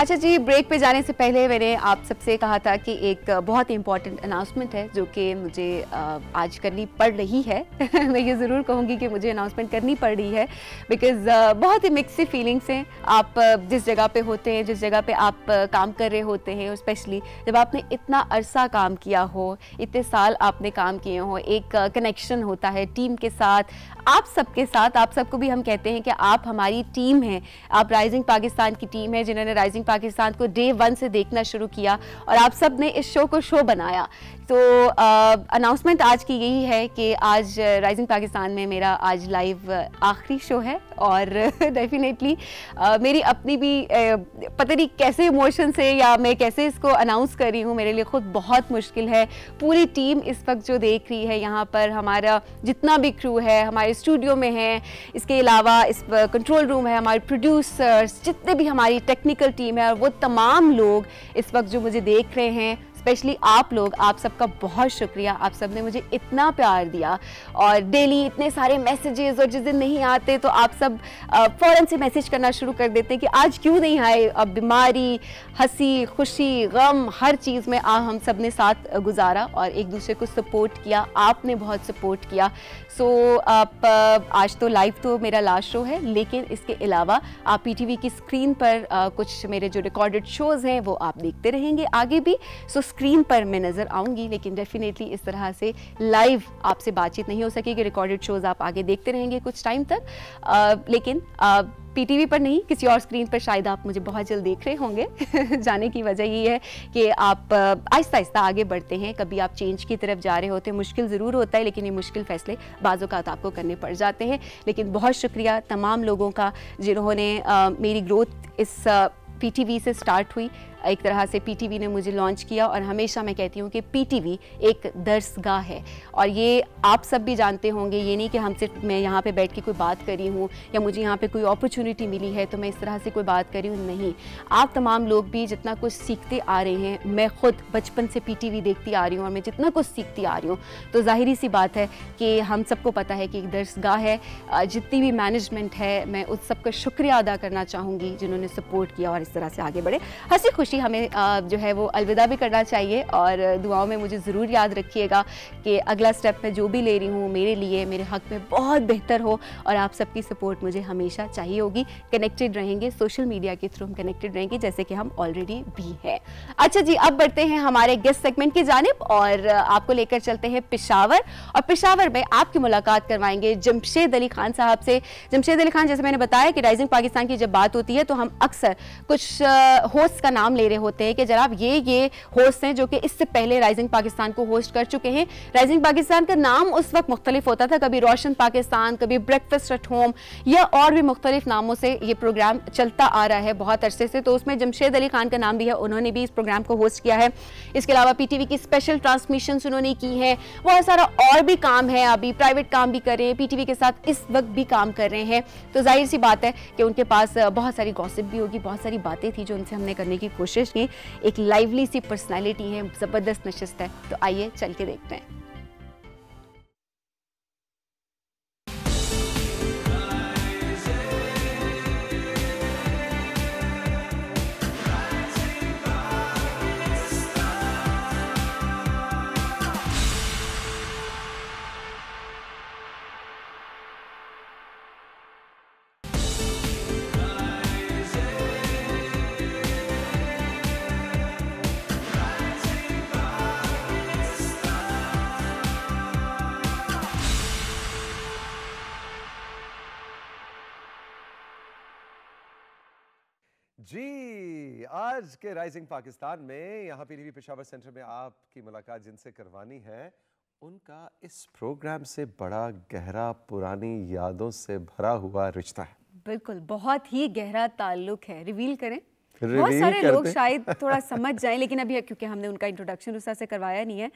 अच्छा जी ब्रेक पे जाने से पहले मैंने आप सबसे कहा था कि एक बहुत इंपॉर्टेंट अनाउंसमेंट है जो कि मुझे आज करनी पड़ रही है मैं ये ज़रूर कहूँगी कि मुझे अनाउंसमेंट करनी पड़ रही है बिकॉज बहुत ही मिक्स फीलिंग्स हैं आप जिस जगह पे होते हैं जिस जगह पे आप काम कर रहे होते हैं स्पेशली जब आपने इतना अरसा काम किया हो इतने साल आपने काम किए हों एक कनेक्शन होता है टीम के साथ आप सबके साथ आप सबको भी हम कहते हैं कि आप हमारी टीम हैं आप राइजिंग पाकिस्तान की टीम है जिन्होंने राइजिंग पाकिस्तान को डे वन से देखना शुरू किया और आप सब ने इस शो को शो बनाया तो अनाउंसमेंट आज की यही है कि आज राइजिंग पाकिस्तान में मेरा आज लाइव आखिरी शो है और डेफिनेटली मेरी अपनी भी पता नहीं कैसे इमोशन से या मैं कैसे इसको अनाउंस कर रही हूँ मेरे लिए ख़ुद बहुत मुश्किल है पूरी टीम इस वक्त जो देख रही है यहाँ पर हमारा जितना भी क्रू है हमारे स्टूडियो में है इसके अलावा इस कंट्रोल रूम है हमारे प्रोड्यूसर्स जितने भी हमारी टेक्निकल टीम है और वो तमाम लोग इस वक्त जो मुझे देख रहे हैं स्पेशली आप लोग आप सबका बहुत शुक्रिया आप सब ने मुझे इतना प्यार दिया और डेली इतने सारे मैसेजेस और जिस दिन नहीं आते तो आप सब फ़ौरन से मैसेज करना शुरू कर देते हैं कि आज क्यों नहीं आए अब बीमारी हंसी खुशी गम हर चीज़ में आ हम सब ने साथ गुजारा और एक दूसरे को सपोर्ट किया आपने बहुत सपोर्ट किया सो so, आप uh, आज तो लाइव तो मेरा लास्ट शो है लेकिन इसके अलावा आप पी की स्क्रीन पर आ, uh, कुछ मेरे जो रिकॉर्डेड शोज़ हैं वो आप देखते रहेंगे आगे भी सो so, स्क्रीन पर मैं नज़र आऊँगी लेकिन डेफिनेटली इस तरह से लाइव आपसे बातचीत नहीं हो सकेगी रिकॉर्डेड शोज़ आप आगे देखते रहेंगे कुछ टाइम तक आ, uh, लेकिन आ, पीटीवी पर नहीं किसी और स्क्रीन पर शायद आप मुझे बहुत जल्द देख रहे होंगे जाने की वजह ये है कि आप आहिस्ता आहिस्ता आगे बढ़ते हैं कभी आप चेंज की तरफ जा रहे होते हैं मुश्किल ज़रूर होता है लेकिन ये मुश्किल फ़ैसले बाज़ात तो आपको करने पड़ जाते हैं लेकिन बहुत शुक्रिया तमाम लोगों का जिन्होंने मेरी ग्रोथ इस पी से स्टार्ट हुई एक तरह से पीटीवी ने मुझे लॉन्च किया और हमेशा मैं कहती हूँ कि पीटीवी एक दर्सगाह है और ये आप सब भी जानते होंगे ये नहीं कि हम सिर्फ मैं यहाँ पे बैठ के कोई बात करी हूँ या मुझे यहाँ पे कोई अपॉर्चुनिटी मिली है तो मैं इस तरह से कोई बात करी हूँ नहीं आप तमाम लोग भी जितना कुछ सीखते आ रहे हैं मैं खुद बचपन से पी देखती आ रही हूँ और मैं जितना कुछ सीखती आ रही हूँ तो जाहिर सी बात है कि हम सबको पता है कि एक दर्सगाह है जितनी भी मैनेजमेंट है मैं उस सबका शुक्रिया अदा करना चाहूँगी जिन्होंने सपोर्ट किया और इस तरह से आगे बढ़े हंसी खुशी खुशी हमें जो है वो अलविदा भी करना चाहिए और दुआओं में मुझे ज़रूर याद रखिएगा कि अगला स्टेप मैं जो भी ले रही हूँ मेरे लिए मेरे हक में बहुत बेहतर हो और आप सबकी सपोर्ट मुझे हमेशा चाहिए होगी कनेक्टेड रहेंगे सोशल मीडिया के थ्रू हम कनेक्टेड रहेंगे जैसे कि हम ऑलरेडी भी हैं अच्छा जी अब बढ़ते हैं हमारे गेस्ट सेगमेंट की जानब और आपको लेकर चलते हैं पिशावर और पिशावर में आपकी मुलाकात करवाएंगे जमशेद अली खान साहब से जमशेद अली खान जैसे मैंने बताया कि राइजिंग पाकिस्तान की जब बात होती है तो हम अक्सर कुछ होस्ट का नाम ले रहे होते हैं कि जनाब ये ये होस्ट हैं जो कि इससे पहले राइजिंग पाकिस्तान को होस्ट कर चुके हैं राइजिंग पाकिस्तान का नाम उस वक्त मुख्तलिफ होता था कभी रोशन पाकिस्तान कभी ब्रेकफास्ट एट होम या और भी मुख्तलिफ नामों से ये प्रोग्राम चलता आ रहा है बहुत अरसे से तो उसमें जमशेद अली खान का नाम भी है उन्होंने भी इस प्रोग्राम को होस्ट किया है इसके अलावा पी टी वी की स्पेशल ट्रांसमिशन उन्होंने की है बहुत सारा और भी काम है अभी प्राइवेट काम भी कर रहे हैं पी टी वी के साथ इस वक्त भी काम कर रहे हैं तो जाहिर सी बात है कि उनके पास बहुत सारी गॉसिप भी होगी बहुत सारी बातें थी जो उनसे हमने करने की कोशिश कोशिश की एक लाइवली सी पर्सनैलिटी है ज़बरदस्त नशस्त है तो आइए चल के देखते हैं जी आज के राइजिंग पाकिस्तान में यहाँ पीटीवी पेशावर सेंटर में आपकी मुलाकात जिनसे करवानी है उनका इस प्रोग्राम से बड़ा गहरा पुरानी यादों से भरा हुआ रिश्ता है बिल्कुल बहुत ही गहरा ताल्लुक है रिवील करें बहुत सारे लोग शायद थोड़ा समझ जाएं लेकिन अभी क्योंकि हमने उनका इंट्रोडक्शन उस से करवाया नहीं है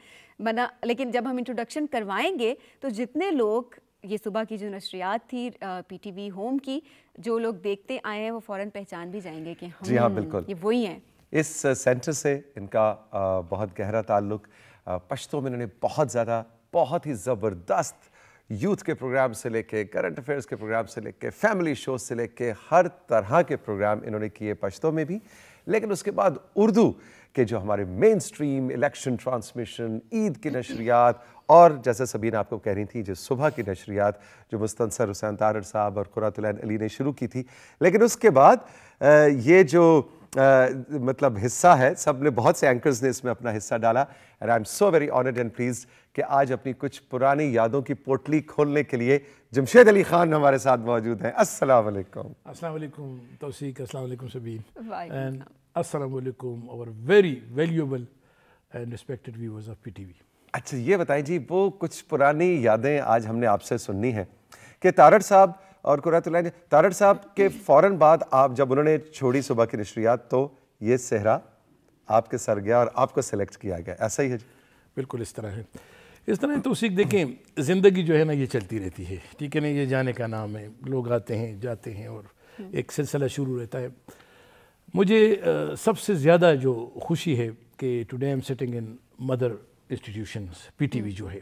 मना लेकिन जब हम इंट्रोडक्शन करवाएंगे तो जितने लोग ये सुबह की जो नशरियात थी पीटीवी होम की जो लोग देखते आए हैं वो फौरन पहचान भी जाएंगे कि हम जी हाँ बिल्कुल ये वही हैं इस सेंटर से इनका बहुत गहरा ताल्लुक पश्तों में इन्होंने बहुत ज़्यादा बहुत ही ज़बरदस्त यूथ के प्रोग्राम से लेके करंट अफेयर्स के प्रोग्राम से लेके फैमिली शो से लेके हर तरह के प्रोग्राम इन्होंने किए पश्तों में भी लेकिन उसके बाद उर्दू कि जो हमारे main stream election transmission Eid की नशरियात और जैसे सबीन आपको कह रही थी जो सुबह की नशरियात जो मुस्तंसर हुसैन तारर साहब और कुरातुलैन अली ने शुरू की थी लेकिन उसके बाद ये जो आ, मतलब हिस्सा है सब ने बहुत से एंकर्स ने इसमें अपना हिस्सा डाला and I am so very honoured and please कि आज अपनी कुछ पुरानी यादों की पोटली खोलने के लिए जमशेद अली खान हमारे साथ मौजूद हैं असल असल तो सभी एंड अस्सलाम और very valuable and respected viewers of PTV अच्छा ये बताएं जी वो कुछ पुरानी यादें आज हमने आपसे सुननी है कि तारड़ साहब और कुरातुल्लाह तारड़ साहब के फ़ौर बाद आप जब उन्होंने छोड़ी सुबह की नशरियात तो ये सेहरा आपके सर गया और आपको सेलेक्ट किया गया ऐसा ही है जी बिल्कुल इस तरह है इस तरह तो उसी देखें ज़िंदगी जो है ना ये चलती रहती है ठीक है ना ये जाने का नाम है लोग आते हैं जाते हैं और एक सिलसिला शुरू रहता है मुझे सबसे ज़्यादा जो खुशी है कि today I am sitting in mother institution PTV जो है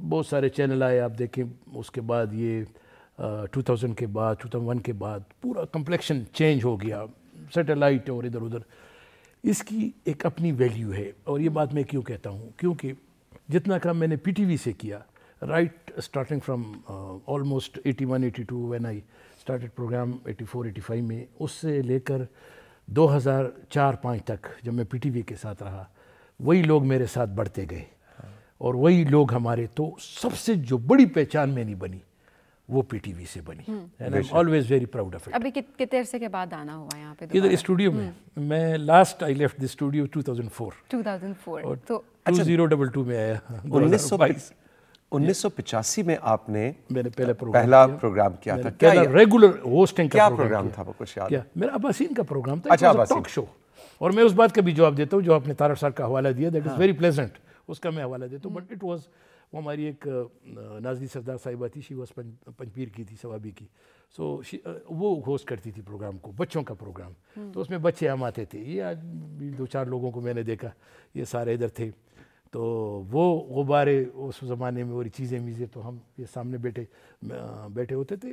बहुत सारे चैनल आए आप देखें उसके बाद ये टू थाउजेंड के बाद टू थाउजेंड वन के बाद पूरा कम्प्लेक्शन चेंज हो गया सेटेलाइट और इधर उधर इसकी एक अपनी वैल्यू है और ये बात मैं क्यों कहता हूँ क्योंकि जितना काम मैंने पीटीवी से किया right starting from almost eighty one eighty two when I started programme 84 85 में उससे लेकर 2004-5 तक जब मैं पीटीवी के साथ रहा वही लोग मेरे साथ बढ़ते गए और वही लोग हमारे तो सबसे जो बड़ी पहचान मेरी बनी वो पीटीवी से बनी and I am always very proud of it अभी कितने अरसे के बाद आना हुआ यहाँ पे इधर स्टूडियो में हम्म। मैं last I left the studio 2004 2004 तो अच्छा, 2022 में आया 1922 1985 में आपने मैंने पहले प्रोग्राम पहला किया, प्रोग्राम किया था क्या रेगुलर होस्टिंग का क्या प्रोग्राम था कुछ याद मेरा अबासीन का प्रोग्राम था अच्छा टॉक शो और मैं उस बात का भी जवाब देता हूँ जो आपने तारा सर का हवाला दिया दैट इज़ वेरी प्लेजेंट उसका मैं हवाला देता हूँ बट इट वॉज वो हमारी एक नाजरी सरदार साहिबा थी शी वॉज पंजपीर की थी सवाबी की सो वो होस्ट करती थी प्रोग्राम को बच्चों का प्रोग्राम हम्म। तो उसमें बच्चे हम आते थे ये आज दो चार लोगों को मैंने देखा ये सारे इधर थे तो वो गुब्बारे उस ज़माने में और चीज़ें मीज़ें तो हम ये सामने बैठे बैठे होते थे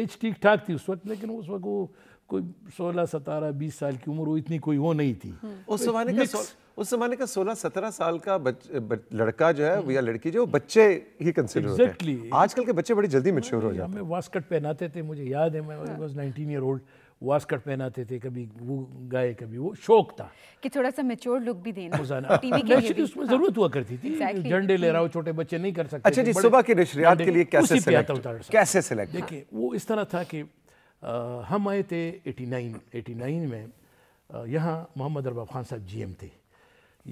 एज ठीक ठाक थी उस वक्त लेकिन उस वक्त वो कोई सोलह सतारह बीस साल की उम्र वो इतनी कोई वो नहीं थी हम्म। उस जमाने का उस जमाने का सोलह सत्रह साल का बच, बच, लड़का जो है हम्म। या लड़की जो बच्चे ही कंसिडर exactly. होते हैं आजकल के बच्चे बड़ी जल्दी मेच्योर हो जाते हैं हमें वास्कट पहनाते थे मुझे याद है मैं वाज नाइनटीन ईयर ओल्ड वास्कट पहनाते थे कभी वो गाए कभी वो शौक था कि थोड़ा सा मेच्योर लुक भी देना टीवी उसमें हाँ। जरूरत हुआ करती थी झंडे ले रहा हो हम्म। छोटे बच्चे नहीं कर सकते अच्छा जी सुबह हाँ, के के लिए कैसे कैसे सिलेक्ट देखिए वो इस तरह था कि हम आए थे एटी नाइन एटी नाइन में यहाँ मोहम्मद अरबाब खान साहब जी थे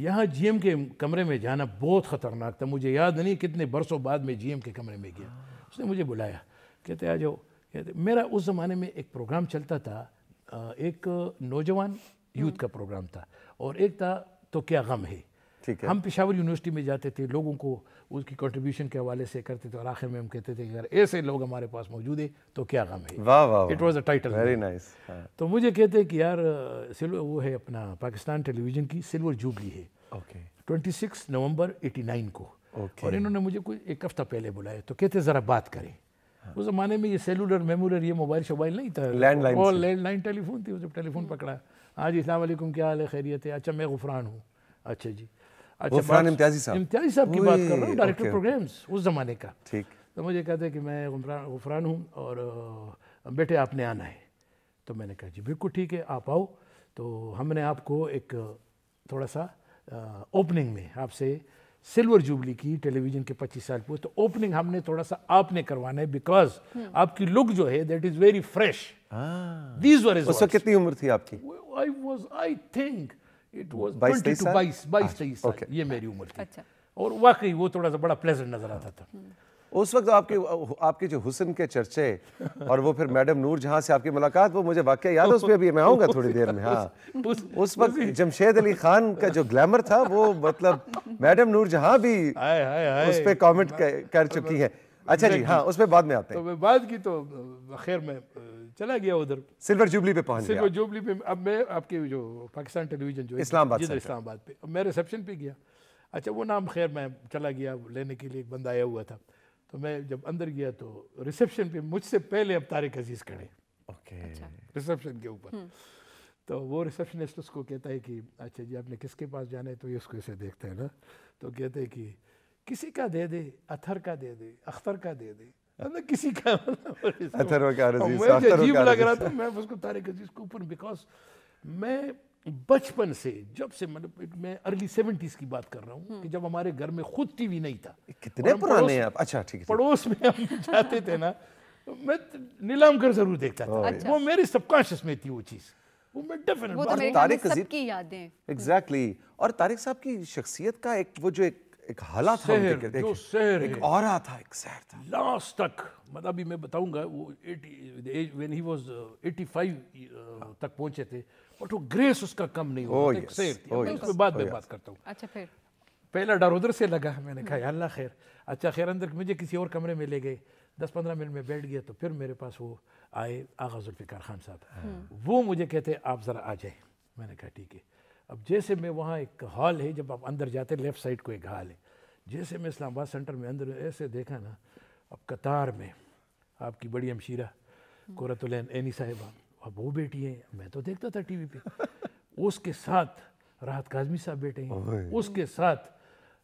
यहाँ जी के कमरे में जाना बहुत ख़तरनाक था मुझे याद नहीं कितने बरसों बाद में जी के कमरे में गया उसने मुझे बुलाया कहते आ जाओ मेरा उस ज़माने में एक प्रोग्राम चलता था एक नौजवान यूथ का प्रोग्राम था और एक था तो क्या गम है ठीक है हम पिशावर यूनिवर्सिटी में जाते थे लोगों को उसकी कंट्रीब्यूशन के हवाले से करते थे और आखिर में हम कहते थे कि अगर ऐसे लोग हमारे पास मौजूद है तो क्या गम है वाह वाह it was a title very nice तो मुझे कहते कि यार सिल्वर वो है अपना पाकिस्तान टेलीविजन की सिल्वर जूबली है okay twenty six November eighty nine को okay. और इन्होंने मुझे कुछ एक हफ्ता पहले बुलाया तो कहते ज़रा बात करें उस ज़माने में ये सेलुलर मेमोलर ये मोबाइल शोबाइल नहीं था लैंडलाइन और लैंडलाइन टेलीफोन थी जब टेलीफोन पकड़ा हाँ जी अलैक्म क्या हाल है खैरियत है अच्छा मैं गुफरान हूँ अच्छा जी अच्छा इम्तियाजी साहब इम्तियाजी साहब की बात कर रहा हूँ डायरेक्टर प्रोग्राम्स उस ज़माने का ठीक तो मुझे कहते हैं कि मैं गुफरान हूँ और बेटे आपने आना है तो मैंने कहा जी बिल्कुल ठीक है आप आओ तो हमने आपको एक थोड़ा सा ओपनिंग में आपसे सिल्वर जुबली की टेलीविजन के 25 साल पूरे तो ओपनिंग हमने थोड़ा सा आपने करवाना है बिकॉज hmm. आपकी लुक जो है that is very fresh these were is कितनी उम्र थी आपकी I was I think it was बाईस बाईस हाँ, तेईस ये मेरी उम्र थी अच्छा। और वाकई वो थोड़ा सा बड़ा प्लेजेंट नजर आता था hmm. उस वक्त आपके तो आपके जो हुसन के चर्चे और वो फिर मैडम नूर जहां से आपकी मुलाकात वो मुझे वाक्य याद है उस पर भी मैं आऊंगा थोड़ी देर में हाँ उस, उस वक्त जमशेद अली खान का जो ग्लैमर था वो मतलब मैडम नूर जहां भी आए, आए, आए, उस पर कॉमेंट कर, चुकी है अच्छा जी हाँ उसमें बाद में आते हैं तो बाद की तो खैर मैं चला गया उधर सिल्वर जुबली पे पहुंच सिल्वर जुबली पे अब मैं आपके जो पाकिस्तान टेलीविजन जो इस्लामाबाद इस्लामाबाद पे मैं रिसेप्शन पे गया अच्छा वो नाम खैर मैं चला गया लेने के लिए एक बंदा आया हुआ था तो मैं जब अंदर गया तो रिसेप्शन पे मुझसे पहले अब तारिक अजीज खड़े ओके रिसेप्शन अच्छा। के ऊपर हम्म। तो वो रिसेप्शनिस्ट उसको कहता है कि अच्छा जी आपने किसके पास जाना है तो ये उसको ऐसे देखता है ना तो कहते हैं कि किसी का दे दे अथर का दे दे अख्तर का दे दे मतलब किसी का मतलब अथर का अजीब लग रहा था मैं उसको तारिक अजीज के ऊपर बिकॉज मैं बचपन से जब से मतलब मैं अर्ली सेवेंटीज की बात कर रहा हूँ हम्म। कि जब हमारे घर में खुद टीवी नहीं था कितने पुराने हैं आप अच्छा ठीक है पड़ोस में हम जाते थे ना तो मैं नीलाम कर जरूर देखता था वो मेरे सबकॉन्शियस में थी वो चीज़ वो मैं तो तारिक यादें एग्जैक्टली और तारिक साहब की शख्सियत का एक वो जो एक एक था शहर, जो शहर एक और था एक शहर था लास्ट तक मतलब अभी मैं बताऊंगा वो ही uh, uh, तक पहुंचे थे बट वो ग्रेस उसका कम नहीं हो उसके oh, तो oh, बाद में oh, बात करता हूँ अच्छा फिर पहला डर उधर से लगा मैंने कहा अल्लाह खैर अच्छा खैर अंदर मुझे किसी और कमरे में ले गए दस पंद्रह मिनट में बैठ गया तो फिर मेरे पास वो आए आगा जुल्फ़िकार खान साहब हम्म। वो मुझे कहते आप ज़रा आ जाए मैंने कहा ठीक है अब जैसे मैं वहाँ एक हॉल है जब आप अंदर जाते लेफ़्ट साइड को एक हॉल है जैसे मैं इस्लामाबाद सेंटर में अंदर ऐसे देखा ना अब कतार में आपकी बड़ी अमशीरा हम्म। कुरतुलैन एनी साहिबा अब वो बेटी है मैं तो देखता था टीवी पे उसके साथ राहत काजमी साहब बेटे हैं उसके साथ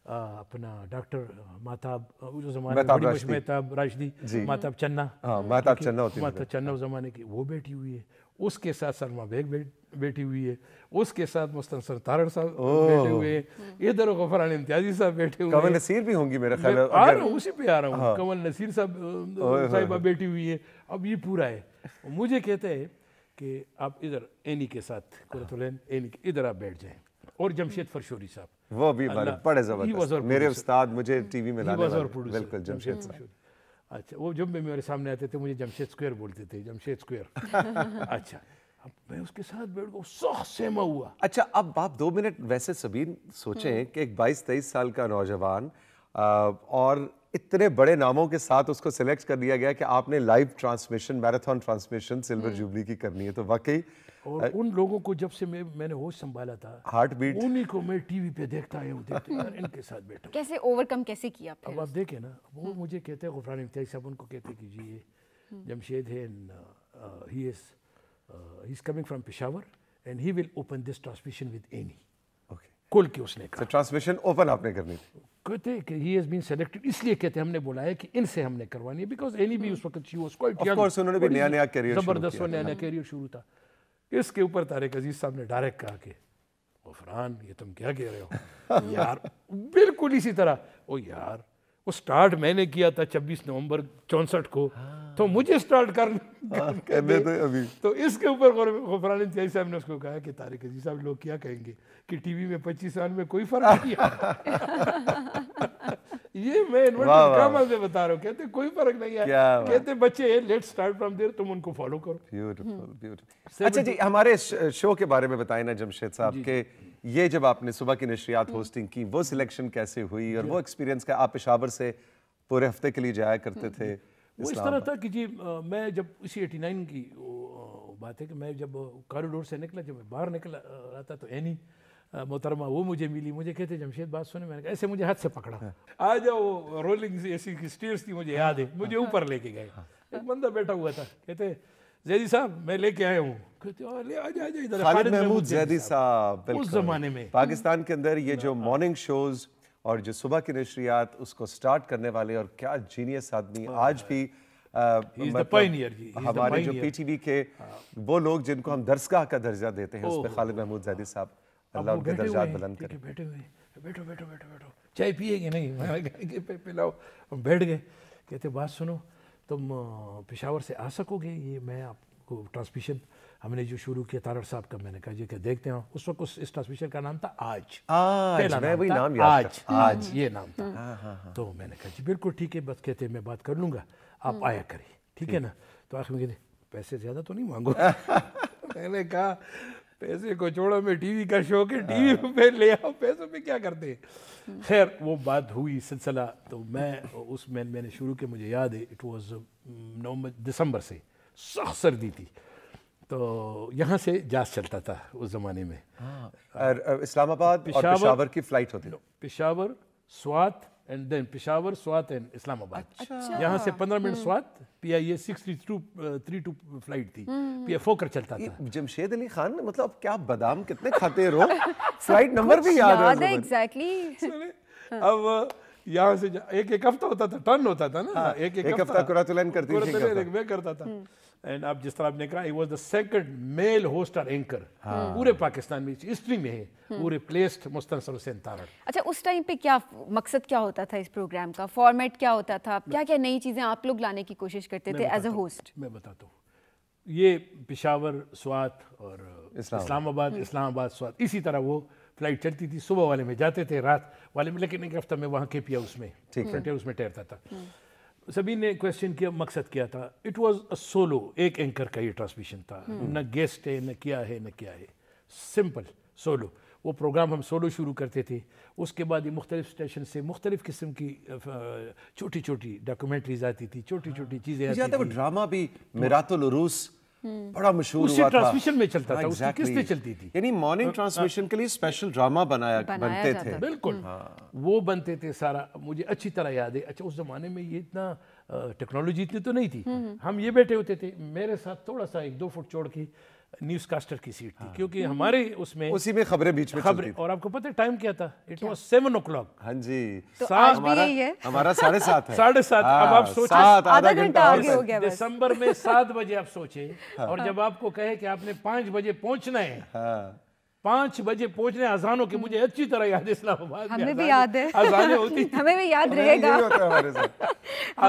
आ, अपना डॉक्टर माताब उस जमाने मेहताब राशदी माताब चन्ना हाँ, माताब चन्ना होती माताब चन्ना उस जमाने की वो बेटी हुई है उसके साथ सरमा बेग बैठी हुई है उसके साथ मुस्तन सर तारण साहब बैठे हुए हैं इधर गफरान इम्तियाजी साहब बैठे हुए कमल नसीर भी होंगी मेरे ख्याल आ रहा हूँ उसी पे आ रहा हूँ हाँ। कमल नसीर साहब साहिबा बैठी हुई है अब ये पूरा है मुझे कहते हैं कि आप इधर एनी के साथ इधर आप बैठ जाएं और जमशेद फरशोरी साहब वो भी बड़े जबरदस्त मेरे उस्ताद मुझे टीवी में बिल्कुल जमशेद अच्छा वो जब मेरे सामने आते थे मुझे जमशेद स्क्वायर बोलते थे जमशेद स्क्वायर अच्छा अब मैं उसके साथ बैठ गया सेमा हुआ अच्छा अब आप दो मिनट वैसे सबीन सोचें हम्म। कि एक बाईस तेईस साल का नौजवान और इतने बड़े नामों के साथ उसको सिलेक्ट कर लिया गया कि आपने live transmission marathon transmission silver jubilee की करनी है तो वाकई और आ, उन लोगों को जब से मैं मैंने होश संभाला था हार्ट बीट उन्हीं को मैं टीवी पे देखता है हूँ देखते यार इनके साथ बैठा कैसे ओवरकम कैसे किया फिर? अब आप देखें ना वो हम्म। मुझे कहते हैं गुफरान इम्तियाज साहब उनको कहते हैं कि जी ये हम्म। जमशेद है he is he is coming from Peshawar and he will open this transmission with any okay कुल की उसने कहा ट्रांसमिशन ओपन आपने करनी थी कहते कि ही हैज बीन सेलेक्टेड इसलिए कहते हमने बोला है कि इनसे हमने करवानी है बिकॉज एनी भी hmm. उस वक्त she was quite young of course उन्होंने भी नया नया करियर जबरदस्त नया नया करियर शुरू था इसके ऊपर तारिक अजीज साहब ने डायरेक्ट कहा कि गफरान ये तुम क्या कह रहे हो यार बिल्कुल इसी तरह ओ यार वो स्टार्ट मैंने किया था 26 नवंबर चौंसठ को तो हाँ। तो मुझे स्टार्ट करने हाँ, करने तो अभी तो इसके ऊपर गुफरान इंतजाई साहब ने उसको कहा कि तारिक अजी साहब लोग क्या कहेंगे कि टीवी में 25 साल में कोई फर्क नहीं आया ये मैं इन्वर्टेड ड्रामा से बता रहा हूँ कहते कोई फर्क नहीं है कहते बच्चे लेट स्टार्ट फ्रॉम देर तुम उनको फॉलो करो ब्यूटीफुल हम्म। ब्यूटीफुल अच्छा जी हमारे शो के बारे में बताए ना जमशेद साहब के ये जब आपने सुबह की नशरियात होस्टिंग हम्म। की वो सिलेक्शन कैसे हुई और वो एक्सपीरियंस का आप पेशावर से पूरे हफ्ते के लिए जाया करते हम्म, थे वो इस तरह था कि जी मैं जब इसी एटी नाइन की बात है कि मैं जब कॉरिडोर से निकला जब मैं बाहर निकला रहा था तो एनी मोहतरमा वो मुझे मिली मुझे कहते जमशेद बात सुने मैंने ऐसे मुझे हाथ से पकड़ा हाँ। आ जाओ रोलिंग ऐसी स्टेयर्स थी मुझे याद है हाँ। मुझे ऊपर लेके गए हाँ। एक बंदा बैठा हुआ था कहते जैदी साहब मैं लेके आया हूँ महमूद उस जमाने में पाकिस्तान के अंदर ये जो मॉर्निंग शोज और जो सुबह की नशरियात उसको स्टार्ट करने वाले और क्या जीनियस आदमी आज भी मतलब हमारे जो पीटीवी के हाँ। वो लोग जिनको हम दर्शगाह का दर्जा देते हैं उस पर खालिद महमूद जैदी साहब अल्लाह के दर्जा बुलंद करें बैठे हुए बैठो बैठो बैठो बैठो चाय पिएंगे नहीं पिलाओ हम बैठ गए कहते बात सुनो तुम पेशावर से आ सकोगे ये मैं आपको ट्रांसमिशन हमने जो शुरू किया तारड़ साहब का मैंने कहा कि देखते हैं उस वक्त उस इस ट्रांसमिशन का नाम था आज आज मैं वही नाम याद आज आज ये नाम था हाँ, हाँ, हाँ। तो मैंने कहा जी बिल्कुल ठीक है बस कहते मैं बात कर लूँगा आप हम्म। आया करें ठीक है ना तो आखिर में पैसे ज़्यादा तो नहीं मांगो मैंने कहा पैसे को छोड़ो मैं टीवी का शौक है टीवी हाँ। पे ले आओ पैसों पे क्या करते हैं हम्म। खैर वो बात हुई सिलसिला तो मैं उस मैं मैंने शुरू के मुझे याद है इट वाज um, नवंबर दिसंबर से सख्त सर्दी थी तो यहाँ से जहाज चलता था उस ज़माने में हाँ। इस्लामाबाद पिशावर, पेशावर की फ़्लाइट होती Peshawar Swat and then Peshawar Swat and Islamabad यहाँ से पंद्रह minute Swat P I A six three two three two flight थी पी एफ कर चलता था जमशेद अली खान मतलब क्या बादाम कितने खाते रहो फ्लाइट नंबर भी याद है एग्जैक्टली अब uh, यहाँ से एक एक हफ्ता होता था टर्न होता था ना हाँ, एक एक हफ्ता करती मैं करता था hmm. एंड आप जिस तरह आपने कहा was the second male host और एंकर हाँ। पूरे पाकिस्तान में हिस्ट्री में है पूरे प्लेस्ड मुस्तर हुसैन तारण अच्छा उस टाइम पे क्या मकसद क्या होता था इस प्रोग्राम का फॉर्मेट क्या होता था क्या क्या नई चीज़ें आप लोग लाने की कोशिश करते थे एज अ होस्ट मैं बताता हूँ ये पिशावर स्वात और इस्लामाबाद इस्लामाबाद हम्म। स्वात इसी तरह वो फ्लाइट चलती थी सुबह वाले में जाते थे रात वाले में लेकिन एक हफ्ता में वहाँ के पिया उसमें ठीक है उसमें ठहरता था हम्म। सभी ने क्वेश्चन किया मकसद किया था इट वाज अ सोलो एक एंकर का ये ट्रांसमिशन था हम्म। न गेस्ट है न क्या है न क्या है सिंपल सोलो वो प्रोग्राम हम सोलो शुरू करते थे उसके बाद ये मुख्तलिफ स्टेशन से मुख्तलिफ किस्म की छोटी छोटी डॉक्यूमेंट्रीज आती थी छोटी छोटी हाँ। चीज़ें आती थी ड्रामा भी तो रूस हम्म। बड़ा मशहूर हुआ था ट्रांसमिशन में चलता था हाँ, उसकी किस्तें चलती थी यानी मॉर्निंग ट्रांसमिशन हाँ, हाँ। के लिए स्पेशल ड्रामा बनाया बनते थे बिल्कुल हम्म। वो बनते थे सारा मुझे अच्छी तरह याद है अच्छा उस जमाने में ये इतना टेक्नोलॉजी इतनी तो नहीं थी हम्म। हम ये बैठे होते थे मेरे साथ थोड़ा सा एक दो फुट छोड़ के न्यूज कास्टर की सीट थी हाँ। क्योंकि हमारे उसमें उसी में खबरें बीच में खबरें और आपको पता है टाइम क्या था it was seven o'clock हाँ जी तो आज हमारा, है। हमारा साढ़े सात साढ़े सात अब आप हाँ, सोचे आधा घंटा आगे हो गया दिसंबर में सात बजे आप सोचे हाँ। और जब आपको कहे कि आपने पांच बजे पहुंचना है पांच बजे पहुंचने अजानों की हम्म। मुझे अच्छी तरह याद इस्लामाबाद हमें भी याद है अजानें होती थी हमें भी याद रहेगा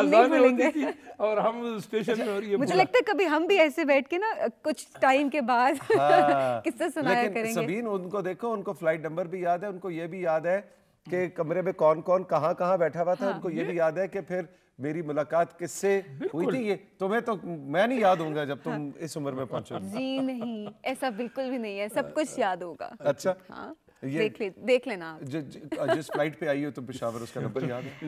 अजानें होती थी और हम स्टेशन में और ये मुझे लगता है कभी हम भी ऐसे बैठ के ना कुछ टाइम के बाद किससे हाँ। किस्सा सुनाया करेंगे सबीन उनको देखो उनको फ्लाइट नंबर भी याद है उनको ये भी याद है कि कमरे में कौन कौन कहाँ कहाँ बैठा हुआ था हाँ। उनको ये भी याद है कि फिर मेरी मुलाकात किससे हुई थी ये तुम्हें तो मैं नहीं याद होगा जब तुम इस उम्र में पहुंचोगे जी नहीं ऐसा बिल्कुल भी नहीं है सब कुछ याद होगा अच्छा हाँ देख ले देख लेना ज, ज, जिस फ्लाइट पे आई हो तो पेशावर उसका नंबर याद है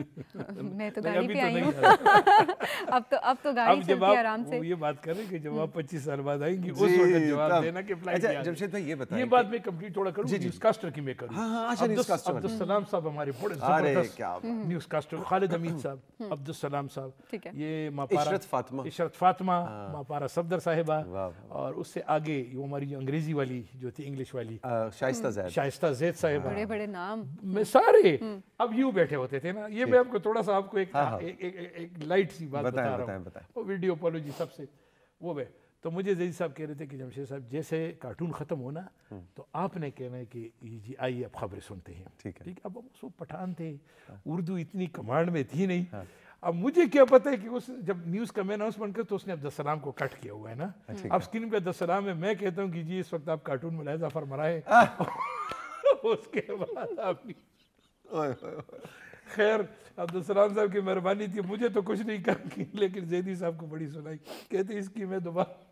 मैं तो गाड़ी पे तो आई हूँ अब तो अब तो गाड़ी चलती है आराम से ये बात कर रहे कि जब आप 25 साल बाद उस वक्त जवाब देना कि फ्लाइट अच्छा जमशेद भाई ये बताइए ये बात मैं कंप्लीट थोड़ा कास्टर की मैं हाँ, हाँ, अच्छा न्यूज़ कास्टर अब्दुल सलाम साहब हमारे बड़े जबरदस्त न्यूज़ कास्टर खालिद हम्म। साहब हम्म। अब्दुल सलाम साहब ये मापारा इशरत फातिमा इशरत फातिमा हाँ। मापारा सफदर साहिबा और उससे आगे वो हमारी अंग्रेजी वाली जो थी इंग्लिश वाली शाइस्ता हम्म, शाइस्ता साहब जैद साहब बड़े बड़े नाम मैं सारे हम्म, हम्म। अब यू बैठे होते थे ना ये मैं आपको थोड़ा सा आपको एक, हाँ।, हाँ। एक, एक, एक लाइट सी बात बता रहा हूँ वो वीडियो पॉलोजी सबसे वो वे तो मुझे जैद साहब कह रहे थे कि जमशेद साहब जैसे कार्टून ख़त्म होना हम्म। तो आपने कहना है कि जी आइए अब खबरें सुनते हैं ठीक है ठीक अब हम उसको पठान थे हाँ। उर्दू इतनी कमांड में थी नहीं हाँ। अब मुझे क्या पता है कि उस जब न्यूज़ का मैं अनाउंसमेंट कर तो उसने अब दसलाम को कट किया हुआ है ना अब स्क्रीन पे दसलाम है मैं कहता हूँ कि जी इस वक्त आप कार्टून में लाजा फरमराए उसके बाद अभी खैर अब्दुलसलाम साहब की मेहरबानी थी मुझे तो कुछ नहीं कहा कि लेकिन जैदी साहब को बड़ी सुनाई कहते इसकी मैं दोबारा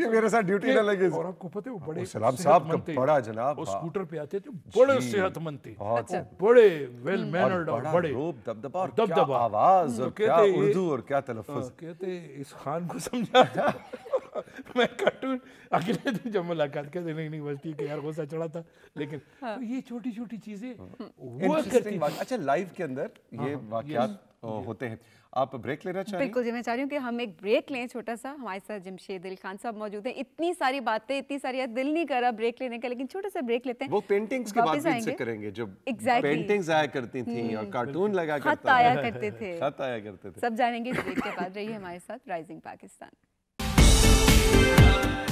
ये मेरे साथ ड्यूटी ना लगे और आपको पता है वो बड़े सलाम साहब का बड़ा जनाब वो स्कूटर पे आते थे बड़े सेहतमंद थे अच्छा। बड़े वेल मैनर्ड और बड़े रूप दबदबा और दबदबा आवाज और क्या उर्दू और क्या हाँ, तलफ़ुज़ कहते इस खान को समझा मैं कार्टून अगले दिन जब मुलाकात कर देने की यूनिवर्सिटी के यार गुस्सा चढ़ा था लेकिन हाँ। तो ये छोटी छोटी चीजें हाँ। हुआ करती अच्छा लाइव के अंदर हाँ, हाँ। ये वाकयात होते हैं आप ब्रेक लेना चाहेंगे बिल्कुल जी मैं चाह रही हूँ कि हम एक ब्रेक लें छोटा सा हमारे साथ जमशेद अली खान साहब मौजूद हैं इतनी सारी बातें इतनी सारी दिल नहीं कर रहा ब्रेक लेने का लेकिन छोटा सा ब्रेक लेते हैं वो पेंटिंग्स के बाद से करेंगे जो exactly. पेंटिंग्स आया करती थी हम्म। और कार्टून लगा खत आया करते थे आया करते थे सब जानेंगे ब्रेक के बाद रहिए हमारे साथ राइजिंग पाकिस्तान love.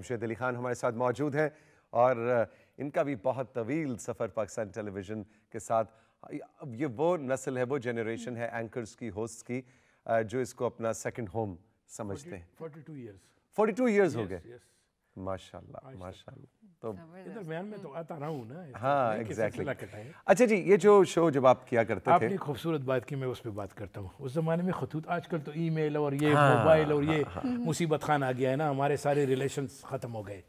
जमशेद अली खान हमारे साथ मौजूद हैं और इनका भी बहुत तवील सफ़र पाकिस्तान टेलीविज़न के साथ ये वो नस्ल है वो जनरेशन है एंकर्स की होस्ट की जो इसको अपना सेकंड होम समझते हैं 42 इयर्स 42 इयर्स हो गए माशाल्लाह माशाल्लाह तो दरमियान में तो आता रहा हूँ ना हाँ एग्जैक्टली अच्छा जी ये जो शो जब आप किया करते आपने थे आपने खूबसूरत बात की मैं उस पर बात करता हूँ उस ज़माने में खतूत आजकल तो ईमेल और ये हाँ, मोबाइल और हाँ, ये हाँ, हम्म। मुसीबत खान आ गया है ना हमारे सारे रिलेशन ख़त्म हो गए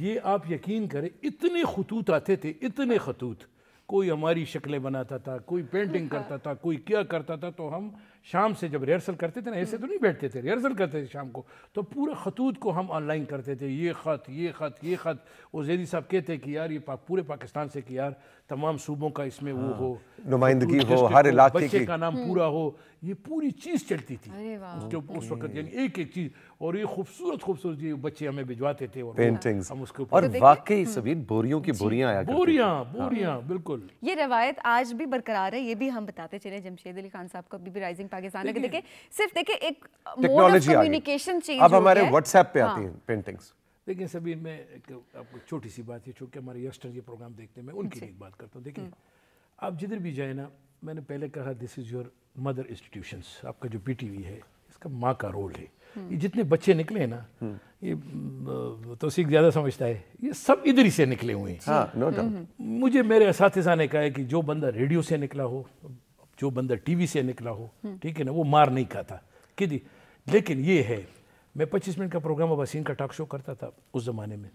ये आप यकीन करें इतने खतूत आते थे इतने खतूत कोई हमारी शक्लें बनाता था कोई पेंटिंग हाँ। करता था कोई क्या करता था तो हम शाम से जब रिहर्सल करते थे ना ऐसे हम्म। तो नहीं बैठते थे रिहर्सल करते थे शाम को तो पूरे खतूत को हम ऑनलाइन करते थे ये ख़त ये ख़त ये ख़त वो जैदी साहब कहते कि यार ये पा, पूरे पाकिस्तान से कि यार तमाम सूबों का इसमें वो हाँ। हो नुमाइंदगी हो हर तो इलाके की का नाम हम्म। पूरा हो ये पूरी चीज़ चलती थी उसके उस वक्त यानी एक एक चीज़ और ये खूबसूरत खूबसूरत बच्चे हमें भिजवाते थे और पेंटिंग्स हम उसके ऊपर तो वाकई हम्म। सभी बोरियों की बोरियां आया बोरियां हाँ। बोरियां बिल्कुल ये रवायत आज भी बरकरार है ये भी हम बताते चले जमशेद अली खान साहब को अभी भी राइजिंग पाकिस्तान है देखिए सिर्फ देखिए एक टेक्नोलॉजी कम्युनिकेशन चेंज अब हमारे व्हाट्सएप पे आती हाँ। हैं पेंटिंग्स देखिए सभी में एक आपको छोटी सी बात है चूँकि हमारे यस्टर के प्रोग्राम देखते हैं मैं उनकी एक बात करता हूँ देखिए हम्म। आप जिधर भी जाए ना मैंने पहले कहा this is your mother institution आपका जो पीटीवी है इसका माँ का रोल है हम्म। ये जितने बच्चे निकले हैं ना हम्म। ये तो तोसीक ज़्यादा समझता है ये सब इधर ही से निकले हुए हैं हाँ, no मुझे मेरे इस ने कहा है कि जो बंदा रेडियो से निकला हो जो बंदा टीवी से निकला हो ठीक है ना वो मार नहीं खाता कि लेकिन ये है मैं 25 मिनट का प्रोग्राम अबासीन का टॉक शो करता था उस ज़माने में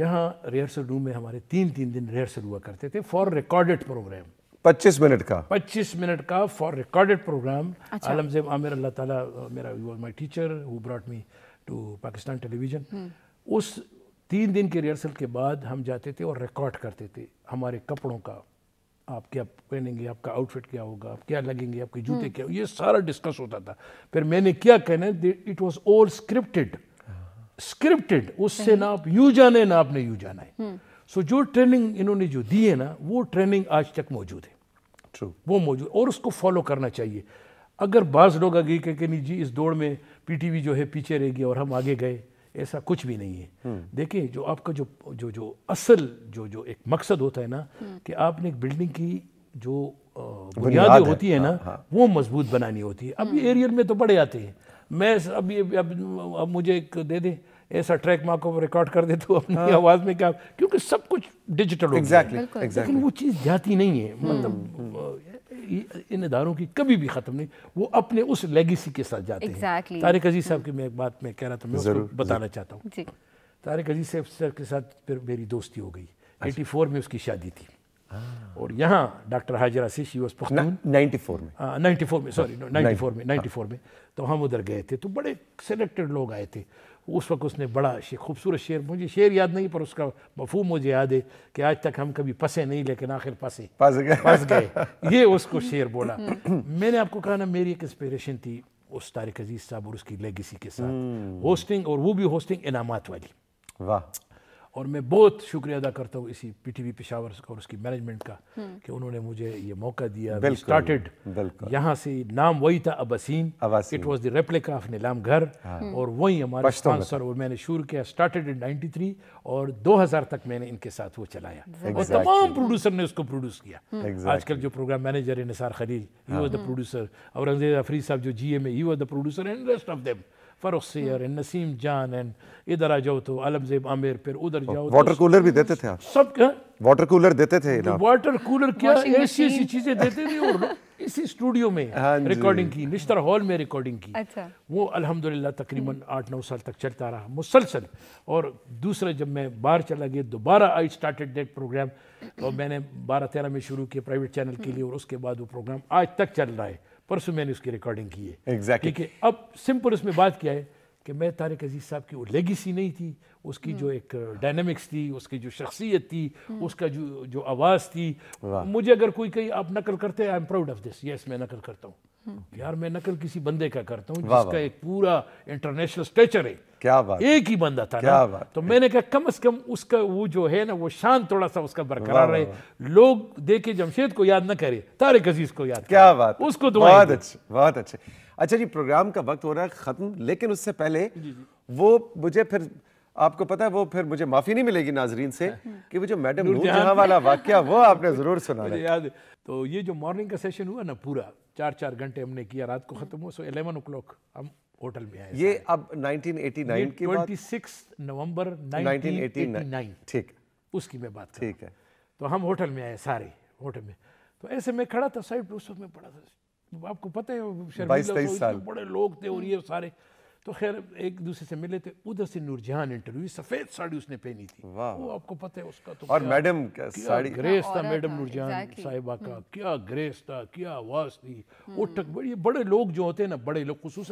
यहाँ रिहर्सल रूम में हमारे तीन तीन दिन रिहर्सल हुआ करते थे फॉर रिकॉर्डेड प्रोग्राम 25 मिनट का 25 मिनट का फॉर रिकॉर्डेड प्रोग्राम आलम जेब आमिर अल्लाह ताला मेरा was my teacher who brought me to Pakistan television उस तीन दिन के रिहर्सल के बाद हम जाते थे और रिकॉर्ड करते थे हमारे कपड़ों का आप क्या पहनेंगे आपका आउटफिट क्या होगा आप क्या लगेंगे आपके जूते हम्म। क्या ये सारा डिस्कस होता था फिर मैंने क्या कहना it was all scripted scripted उससे ना आप यू जाने ना आपने यू जाना है सो हम्म। so, जो ट्रेनिंग इन्होंने जो दी है ना वो ट्रेनिंग आज तक मौजूद है ट्रू वो मौजूद और उसको फॉलो करना चाहिए अगर बाज लोग आगे कह के नहीं जी इस दौड़ में पीटीवी जो है पीछे रह गया और हम आगे गए ऐसा कुछ भी नहीं है हम्म। देखिए जो आपका जो जो जो असल जो जो एक मकसद होता है ना हम्म। कि आपने एक बिल्डिंग की जो बुनियाद होती है, ना हाँ, हाँ। वो मजबूत बनानी होती है अब एरियल हम्म। में तो बड़े आते हैं मैं अब ये अब, अब मुझे एक दे दे ऐसा ट्रैक मैं आपको रिकॉर्ड कर दे तो हाँ। अपनी हाँ। आवाज में क्या क्योंकि सब कुछ डिजिटल हो exactly, exactly. लेकिन वो चीज़ जाती नहीं है मतलब इन इदारों की कभी भी ख़त्म नहीं वो अपने उस लेगेसी के साथ जाते exactly. हैं तारिक अजीज साहब की मैं एक बात मैं कह रहा था मैं जरूर, बताना चाहता हूँ तारिक अजीज साहब सर के साथ फिर मेरी दोस्ती हो गई अच्छा। एटी फोर में उसकी शादी थी हाँ। और यहाँ डॉक्टर हाजरा से शी वॉज नाइन्टी फोर में नाइन्टी हाँ, फोर में सॉरी नाइन्टी फोर में नाइन्टी फोर में तो हम उधर गए थे तो बड़े सेलेक्टेड लोग आए थे उस वक्त उसने बड़ा शे, खूबसूरत शेर मुझे शेर याद नहीं पर उसका मफहूम मुझे याद है कि आज तक हम कभी फंसे नहीं लेकिन आखिर फंसे फंस गए फंस गए ये उसको शेर बोला मैंने आपको कहा ना मेरी एक इंस्पिरेशन थी उस तारिक अजीज़ साहब और उसकी लेगेसी के साथ होस्टिंग हम्म। और वो भी होस्टिंग इनामत वाली वाह और मैं बहुत शुक्रिया अदा करता हूँ इसी पीटीवी पेशावर और उसकी मैनेजमेंट का हम्म। कि उन्होंने मुझे ये मौका दिया स्टार्टेड यहाँ से नाम वही था Abaseen it was the replica of Neelam Ghar और वही हमारा स्पॉन्सर और मैंने शुरू किया स्टार्टेड इन 93 और 2000 तक मैंने इनके साथ वो चलाया exactly. और तमाम प्रोड्यूसर ने उसको प्रोड्यूस किया exactly. आजकल जो प्रोग्राम मैनेजर है Nisar Khalil he was the producer Aurangzeb Afri साहब जो G M he was the producer and rest of them Farrukh Siyar and Naseem Jan एन इधर आ जाओ तो अलमजेब आमिर फिर उधर जाओ वाटर कूलर भी देते थे आप सब क्या वाटर कूलर देते थे वाटर कूलर क्या ऐसी ऐसी चीजें देते थे और इसी स्टूडियो में रिकॉर्डिंग हाँ की निश्तर हॉल में रिकॉर्डिंग की अच्छा। वो अल्हम्दुलिल्लाह तकरीबन आठ नौ साल तक चलता रहा मुसलसल और दूसरा जब मैं बाहर चला गया दोबारा आई स्टार्टेड दैट प्रोग्राम और मैंने बारह तेरह में शुरू किया प्राइवेट चैनल के लिए और उसके बाद वो प्रोग्राम आज तक चल रहा है परसों मैंने उसकी रिकॉर्डिंग की है एग्जैक्ट exactly. ठीक है अब सिंपल उसमें बात क्या है कि मैं तारिक अजीज साहब की वो लेगेसी नहीं थी उसकी जो एक डायनमिक्स uh, थी उसकी जो शख्सियत थी उसका जो जो आवाज़ थी मुझे अगर कोई कहीं आप नकल करते हैं I am proud of this yes मैं नकल करता हूँ यार मैं नकल किसी बंदे का करता हूँ जिसका एक पूरा इंटरनेशनल स्टेचर है क्या बात एक ही बंदा था क्या बात तो मैंने कहा कम से कम उसका वो जो है ना वो शान थोड़ा सा उसका बरकरार रहे लोग देखे जमशेद को याद ना करे तारिक अजीज को याद क्या बात उसको बहुत अच्छे बहुत अच्छे अच्छा जी प्रोग्राम का वक्त हो रहा है खत्म लेकिन उससे पहले वो मुझे फिर आपको पता है वो फिर मुझे माफी नहीं मिलेगी नाजरीन से हाँ। कि वो जो मैडम वाला वाक्य वो आपने जरूर सुना याद तो ये जो मॉर्निंग का सेशन हुआ ना पूरा चार चार घंटे हमने किया रात को ख़त्म हुआ सो एलेवन ओ हम होटल में आए ये अब 1989 की बात 26 नवंबर 1989 ठीक उसकी मैं बात ठीक है तो हम होटल में आए सारे होटल में तो ऐसे में खड़ा था साइड उस में पड़ा था आपको पता है बाईस तेईस तो बड़े लोग थे और ये सारे तो खैर एक दूसरे से मिले थे उधर से नूरजहान इंटरव्यू सफेद साड़ी उसने पहनी थी वो आपको पता है उसका तो और मैडम क्या साड़ी ग्रेस था मैडम नूरजहान साहिबा का हम्म। क्या ग्रेस था क्या आवाज थी हम्म। उठक बड़ी बड़े लोग जो होते हैं ना बड़े लोग खसूस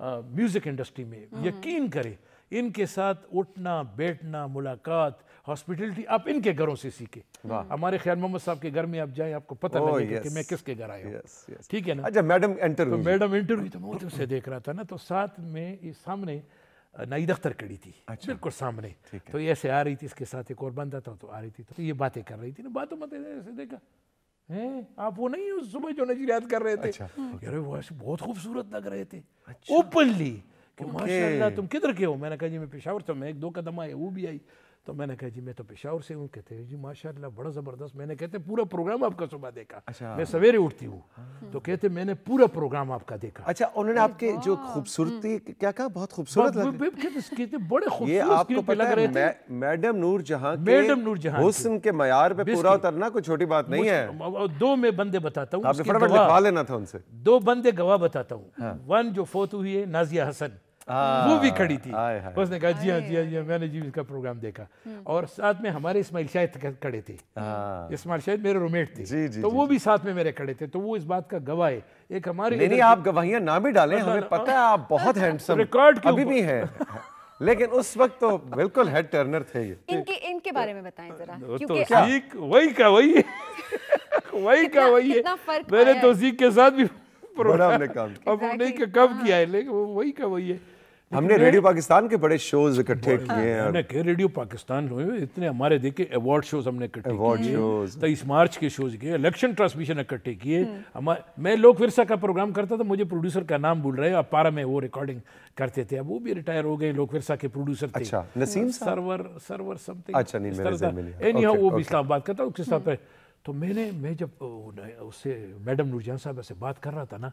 म्यूजिक इंडस्ट्री में हम्म। यकीन करें इनके साथ उठना बैठना मुलाकात हॉस्पिटलिटी आप इनके घरों से सीखे हमारे ख्याल मोहम्मद साहब के घर में आप जाए आपको पता oh, कि मैं किसके घर आया हूँ ठीक है ना अच्छा मैडम इंटरव्यू तो मैडम इंटरव्यू तो मैं उधर से देख रहा था ना तो साथ में सामने नई अख्तर खड़ी थी अच्छा। बिल्कुल अच्छा। सामने तो ये ऐसे आ रही थी इसके साथ एक और बंदा था तो आ रही थी तो ये बातें कर रही थी ना बातों बातें ऐसे देखा हैं आप वो नहीं उस सुबह जो नजरियात कर रहे थे अच्छा, यार वो ऐसे बहुत खूबसूरत लग रहे थे अच्छा। ओपनली अच्छा, कि माशाल्लाह तुम किधर के हो मैंने कहा जी मैं पेशावर था मैं एक दो कदम आए वो भी आई तो मैंने कहा जी मैं तो पेशावर से हूँ कहते हैं जी माशाल्लाह बड़ा ज़बरदस्त मैंने कहते पूरा प्रोग्राम आपका सुबह देखा अच्छा मैं सवेरे उठती हूँ हाँ। तो कहते मैंने पूरा प्रोग्राम आपका देखा अच्छा उन्होंने आपके जो खूबसूरती हम्म। क्या कहा बहुत खूबसूरत कहते बड़े खूबसूरत मैडम नूर जहाँ मैडम नूर जहाँ हुसन के मैार पे पूरा उतरना कोई छोटी बात नहीं है दो मैं बंदे बताता हूँ लेना था उनसे दो बंदे गवाह बताता हूँ हाँ। वन जो फोत हुई है नाजिया हसन हाँ, वो भी खड़ी थी उसने कहा जी हाँ जी हाँ जी हाँ मैंने जी इसका प्रोग्राम देखा हम्म। और साथ में हमारे इस्माइल शाहिद खड़े थे हाँ। इस्माइल शाहिद मेरे रूममेट थे जी, जी, तो जी, वो भी साथ में मेरे खड़े थे तो वो इस बात का गवाह है एक हमारे नहीं नहीं आप गवाहियां ना भी डालें हमें पता है आप बहुत हैंडसम रिकॉर्ड अभी भी हैं लेकिन उस वक्त तो बिल्कुल हेड टर्नर थे ये इनके इनके बारे में बताएं जरा तो क्योंकि ठीक वही का वही वही का वही है मैंने तोजीक के साथ भी प्रोग्राम ने काम हाँ। किया है लेकिन वही का वही है हमने रेडियो पाकिस्तान के बड़े शोज इकट्ठे हाँ। किए हैं हमने रेडियो पाकिस्तान में इतने हमारे देखे अवार्ड शोज हमने इकट्ठे अवार्ड शोज तेईस मार्च के शोज किए इलेक्शन ट्रांसमिशन इकट्ठे किए हम्म। मैं लोक विरसा का प्रोग्राम करता था मुझे प्रोड्यूसर का नाम भूल रहे हैं पारा में वो रिकॉर्डिंग करते थे अब वो भी रिटायर हो गए लोक विरसा के प्रोड्यूसर थे अच्छा नसीम सरवर सरवर समथिंग अच्छा नहीं मेरे एनी वो भी इस्लामाबाद का था उसके साथ हम्म। तो मैंने मैं जब उससे मैडम नूरजहां साहब से बात कर रहा था ना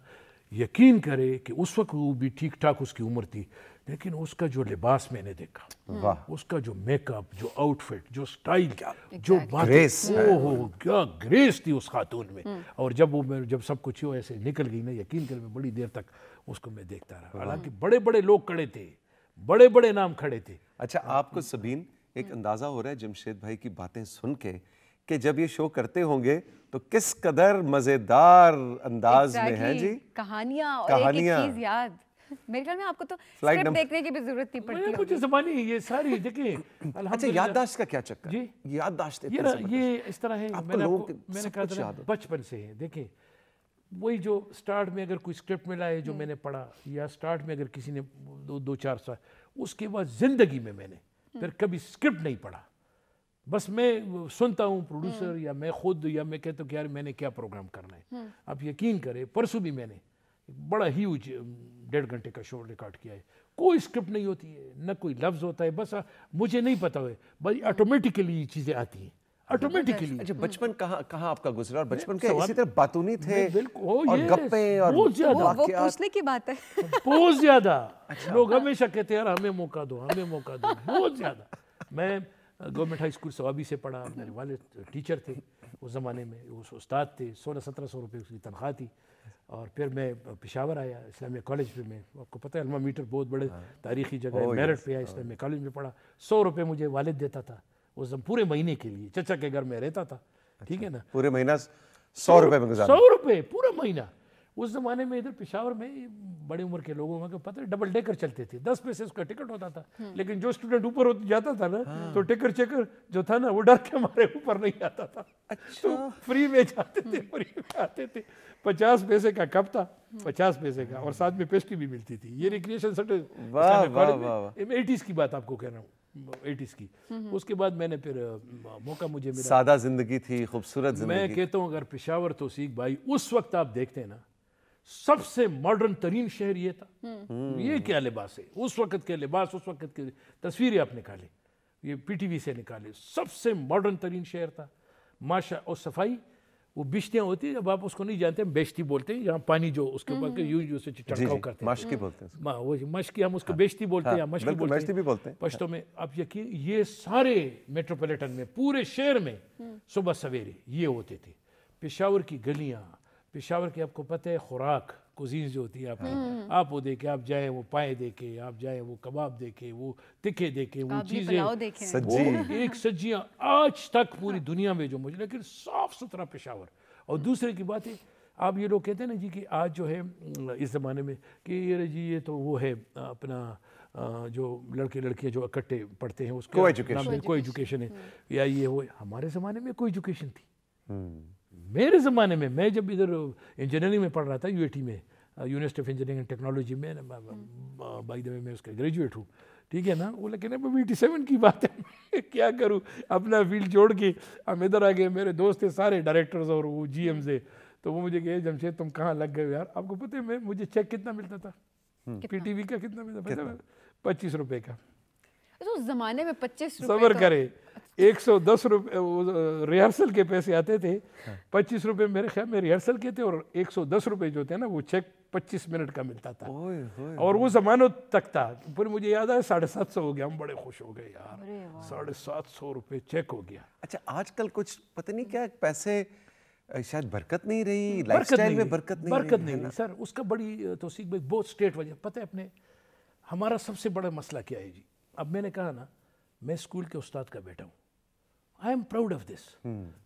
यकीन करे कि उस वक्त वो भी ठीक ठाक उसकी उम्र थी लेकिन उसका जो लिबास मैंने देखा उसका जो मेकअप जो आउटफिट जो स्टाइल क्या जो ग्रेस हो क्या ग्रेस थी उस खातून में हम्म। और जब वो मैं जब सब कुछ ऐसे निकल गई ना यकीन कर मैं बड़ी देर तक उसको मैं देखता रहा हालांकि बड़े बड़े लोग खड़े थे बड़े बड़े नाम खड़े थे अच्छा आपको सबीन एक हम्म। अंदाज़ा हो रहा है जमशेद भाई की बातें सुन के कि जब ये शो करते होंगे तो किस कदर मज़ेदार अंदाज में है जी कहानियां कहानियाँ याद मेरे ख्याल में आपको तो स्क्रिप्ट देखने की भी जरूरत नहीं पड़ती कुछ जबानी ये सारी देखिए अच्छा याददाश्त का क्या चक्कर जी याददाश्त ये ये इस तरह है मैंने आपको मैंने कहा था बचपन से है देखिए वही जो स्टार्ट में अगर कोई स्क्रिप्ट मिला है जो हम्म। मैंने पढ़ा या स्टार्ट में अगर किसी ने दो दो चार साल उसके बाद ज़िंदगी में मैंने हम्म। फिर कभी स्क्रिप्ट नहीं पढ़ा बस मैं सुनता हूँ प्रोड्यूसर हम्म। या मैं खुद या मैं कहता हूँ कि यार मैंने क्या प्रोग्राम करना है आप यकीन करें परसों भी मैंने बड़ा ह्यूज डेढ़ घंटे का शो रिकॉर्ड किया है कोई स्क्रिप्ट नहीं होती है ना कोई लफ्ज़ होता है बस आ, मुझे नहीं पता है बस ऑटोमेटिकली ये चीज़ें आती हैं ऑटोमेटिकली अच्छा बचपन कहाँ कहाँ आपका गुजरा और बचपन के इसी तरह बातूनी थे और गप्पे और बहुत ज्यादा वो, पूछने की बात है बहुत ज्यादा अच्छा, लोग हमेशा कहते हैं यार हमें मौका दो हमें मौका दो बहुत ज्यादा मैं गवर्नमेंट हाई स्कूल सवाबी से पढ़ा मेरे वाले टीचर थे उस ज़माने में उस उस्ताद थे सोलह सत्रह सौ रुपये उसकी तनख्वाह थी और फिर मैं पिशावर आया इस्लामिक कॉलेज पे मैं आपको पता है अलमा मीटर बहुत बड़े हाँ। तारीखी जगह है oh, मेरठ पे आया oh. इस्लामिक कॉलेज में पढ़ा सौ रुपये मुझे वालिद देता था उस दिन पूरे महीने के लिए चचा के घर में रहता था ठीक अच्छा। है ना पूरे महीना सौ रुपये में सौ रुपये पूरा महीना उस ज़माने में इधर पिशावर में बड़ी उम्र के लोगों में पता है डबल डेकर चलते थे दस पैसे उसका टिकट होता था हम्म। लेकिन जो स्टूडेंट ऊपर जाता था ना हाँ। तो टिकट चेकर जो था ना वो डर के हमारे ऊपर नहीं आता था अच्छा। तो फ्री में जाते थे फ्री हम्म। में आते थे पचास पैसे का कप था हम्म। पचास पैसे का और साथ में पेस्ट्री भी मिलती थी ये रिक्रिएशन एटीज़ की बात आपको कह रहा हूँ एटीज़ की उसके बाद मैंने फिर मौका मुझे मिला सादा जिंदगी थी खूबसूरत मैं कहता हूँ अगर पेशावर तो सीख भाई उस वक्त आप देखते हैं ना सबसे मॉडर्न तरीन शहर ये था हम्म। ये क्या लिबास है उस वक्त के लिबास उस वक्त की तस्वीरें आप निकालें ये पीटीवी से निकाले सबसे मॉडर्न तरीन शहर था माशा और सफाई वो बिश्तियाँ होती है जब आप उसको नहीं जानते हम बेश्ती बोलते हैं यहाँ पानी जो उसके ऊपर हम्म, हम्म। यूज से छिड़काव करते हैं बोलते हैं वो मशकी हम उसको हाँ, बोलते हैं हाँ, मशकी बोलते हैं भी बोलते हैं पश्तों में आप यकीन ये सारे मेट्रोपोलिटन में पूरे शहर में सुबह सवेरे ये होते थे पेशावर की गलियाँ पेशावर की आपको पता है खुराक कुजीन जो होती है आपकी हम्म। आप वो देखे आप जाए वो पाए देखे आप जाए वो कबाब देखे वो तिखे देखे वो चीजें एक सज्जियाँ आज तक पूरी दुनिया में जो मुझे लेकिन साफ सुथरा पेशावर और हम्म। दूसरे की बात है आप ये लोग कहते हैं ना जी कि आज जो है इस ज़माने में कि ये जी ये तो वो है अपना जो लड़के लड़कियां जो इकट्ठे पढ़ते हैं उसको कोई एजुकेशन है या हम्म। ये वो हमारे ज़माने में कोई एजुकेशन थी मेरे ज़माने में मैं जब इधर इंजीनियरिंग में पढ़ रहा था यूएटी में university of engineering and technology में बाई द वे मैं उसका ग्रेजुएट हूँ ठीक है ना वो लेकिन अब वी सेवन की बात है क्या करूँ अपना फील्ड छोड़ के हम इधर आ गए मेरे दोस्त थे सारे डायरेक्टर्स और वो जी एम से तो वो मुझे कहे जमशेद तुम कहाँ लग गए यार आपको पता है मैं मुझे चेक कितना मिलता था पी टी वी का कितना मिलता पच्चीस रुपये का तो उस जमाने में पच्चीस सबर तो करे एक सौ दस रुपये रिहर्सल के पैसे आते थे पच्चीस रुपये मेरे ख्याल में रिहर्सल के थे और एक सौ दस रुपये जो थे ना वो चेक पच्चीस मिनट का मिलता था ओए, ओए, और वो जमानों तक था पर मुझे याद आया साढ़े सात सौ हो गया हम बड़े खुश हो गए यार साढ़े सात सौ रुपये चेक हो गया अच्छा आजकल कुछ पता नहीं क्या पैसे शायद बरकत नहीं रही लाइफस्टाइल में बरकत नहीं बरकत नहीं रही सर उसका बड़ी तो भाई बहुत स्ट्रेट वजह पता है अपने हमारा सबसे बड़ा मसला क्या है जी अब मैंने कहा ना मैं स्कूल के उस्ताद का बेटा हूँ I am proud of this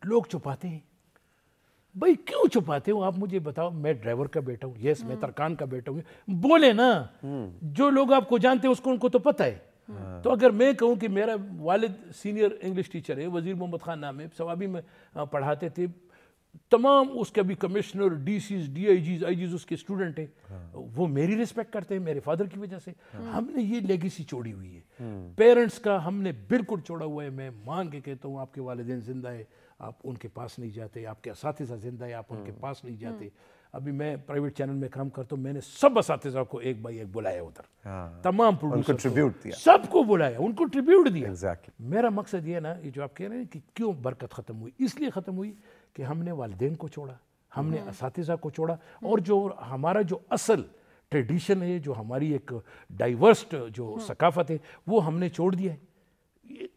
लोग छुपाते हैं भाई क्यों छुपाते हो आप मुझे बताओ मैं ड्राइवर का बेटा हूँ यस मैं hmm. तरकान का बेटा हूँ बोले ना hmm. जो लोग आपको जानते हैं उसको उनको तो पता है hmm. तो अगर मैं कहूँ कि मेरा वालिद सीनियर इंग्लिश टीचर है वजीर मोहम्मद खान नाम है सवाबी में पढ़ाते थे तमाम उसके अभी commissioner D Cs D I Gs I Gs उसके स्टूडेंट हैं हाँ। वो मेरी रिस्पेक्ट करते हैं मेरे फादर की वजह से हाँ। हमने ये लेगेसी छोड़ी हुई है पेरेंट्स हाँ। का हमने बिल्कुल छोड़ा हुआ है मैं मान के कहता हूँ आपके वालदेन जिंदा है आप उनके पास नहीं जाते आपके इस जिंदा है आप उनके हाँ। पास नहीं जाते हाँ। अभी मैं प्राइवेट चैनल में काम करता हूँ मैंने सब इस को एक बाई एक बुलाया उधर तमाम प्रोड्यूसर सबको बुलाया उनको ट्रिब्यूट दिया मेरा मकसद ये ना ये जो आप कह रहे हैं कि क्यों बरकत ख़त्म हुई इसलिए ख़त्म हुई कि हमने वालदे को छोड़ा हमने इस हम्म। को छोड़ा हम्म। और जो हमारा जो असल ट्रेडिशन है जो हमारी एक डाइवर्स जो हम्म। सकाफत है वो हमने छोड़ दिया है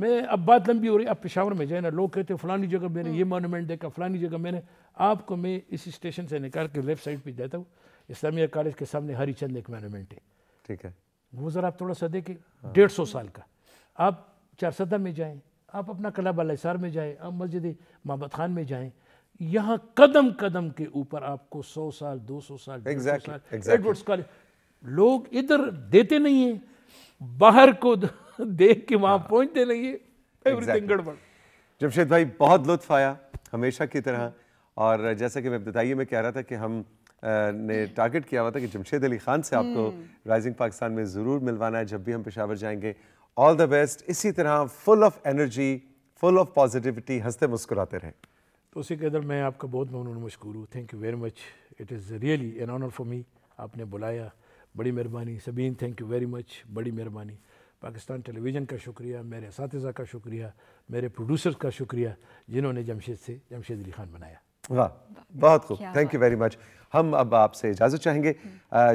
मैं अब बात लंबी हो रही अब पेशावर में जाए ना लोग कहते हैं फलानी जगह मैंने ये मॉन्यूमेंट देखा फलानी जगह मैंने आपको मैं इस स्टेशन से निकाल के लेफ्ट साइड पे जाता हूँ इस्लामिया कॉलेज के सामने चंद एक मॉन्यूमेंट है ठीक है वो ज़रा आप थोड़ा सा देखें हाँ। डेढ़ सौ साल का आप चारसदा में जाएँ आप अपना कला अलसार में जाएं आप मस्जिद मोहम्मद खान में जाएं यहाँ कदम कदम के ऊपर आपको सौ साल दो सौ साल एडवर्ड्स exactly. लोग इधर देते नहीं हैं बाहर को देख के वहाँ पहुँचते नहीं है एवरीथिंग गड़बड़ जमशेद भाई बहुत लुत्फ आया हमेशा की तरह और जैसा कि मैं बताइए मैं कह रहा था कि हम ने टारगेट किया हुआ था कि जमशेद अली खान से आपको राइजिंग हम्म। पाकिस्तान में ज़रूर मिलवाना है जब भी हम पेशावर जाएंगे ऑल द बेस्ट इसी तरह full of energy full of positivity हंसते मुस्कुराते रहें तो उसी कदर मैं आपका बहुत ममनून मशकूर हूँ thank you very much it is really an honour for me आपने बुलाया बड़ी मेहरबानी Sabeen thank you very much बड़ी मेहरबानी पाकिस्तान टेलीविज़न का शुक्रिया मेरे इस का शुक्रिया मेरे प्रोड्यूसर का शुक्रिया जिन्होंने जमशेद से जमशेद अली खान बनाया वाह बहुत खूब थैंक यू वेरी मच हम अब आपसे इजाज़त चाहेंगे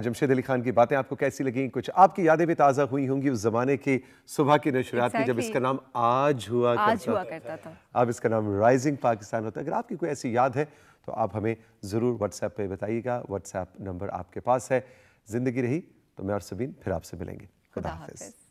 जमशेद अली खान की बातें आपको कैसी लगी कुछ आपकी यादें भी ताज़ा हुई होंगी उस ज़माने की सुबह की नशरात exactly. की जब इसका नाम आज हुआ आज करता हुआ करता था अब इसका नाम राइजिंग पाकिस्तान होता है अगर आपकी कोई ऐसी याद है तो आप हमें ज़रूर व्हाट्सएप पे बताइएगा व्हाट्सएप नंबर आपके पास है ज़िंदगी रही तो मैं और सबीन फिर आपसे मिलेंगे खुदा हाफिज़